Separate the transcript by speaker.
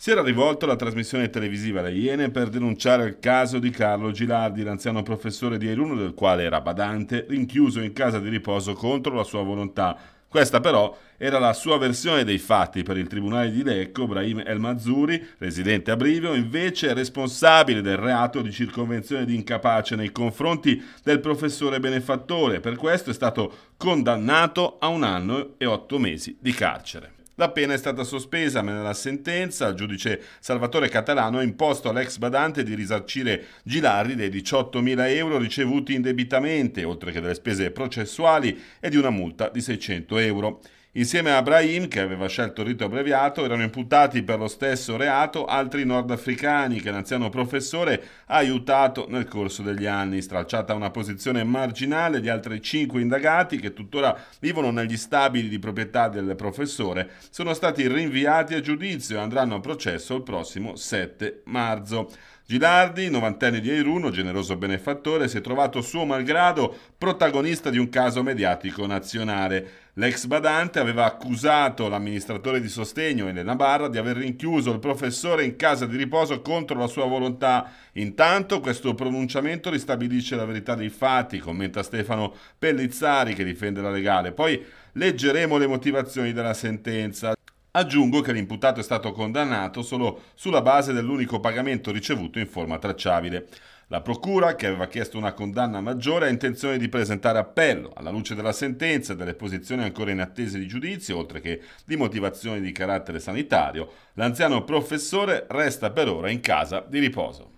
Speaker 1: si era rivolto alla trasmissione televisiva La Iene per denunciare il caso di Carlo Gilardi, l'anziano professore di Airuno del quale era badante, rinchiuso in casa di riposo contro la sua volontà. Questa però era la sua versione dei fatti per il tribunale di Lecco, Brahim El Mazzuri, residente a Brivio, invece è responsabile del reato di circonvenzione di incapace nei confronti del professore benefattore, per questo è stato condannato a un anno e otto mesi di carcere. La pena è stata sospesa, ma nella sentenza il giudice Salvatore Catalano ha imposto all'ex badante di risarcire Gilardi dei 18.000 euro ricevuti indebitamente, oltre che delle spese processuali e di una multa di 600 euro. Insieme a Brahim, che aveva scelto il rito abbreviato, erano imputati per lo stesso reato altri nordafricani che l'anziano professore ha aiutato nel corso degli anni. Stralciata una posizione marginale di altri cinque indagati che tuttora vivono negli stabili di proprietà del professore, sono stati rinviati a giudizio e andranno a processo il prossimo 7 marzo. Gilardi, novantenne di Airuno, generoso benefattore, si è trovato suo malgrado protagonista di un caso mediatico nazionale. L'ex badante aveva accusato l'amministratore di sostegno Elena Barra di aver rinchiuso il professore in casa di riposo contro la sua volontà. Intanto questo pronunciamento ristabilisce la verità dei fatti, commenta Stefano Pellizzari che difende la legale. Poi leggeremo le motivazioni della sentenza. Aggiungo che l'imputato è stato condannato solo sulla base dell'unico pagamento ricevuto in forma tracciabile. La Procura, che aveva chiesto una condanna maggiore, ha intenzione di presentare appello alla luce della sentenza e delle posizioni ancora in attesa di giudizio, oltre che di motivazioni di carattere sanitario. L'anziano professore resta per ora in casa di riposo.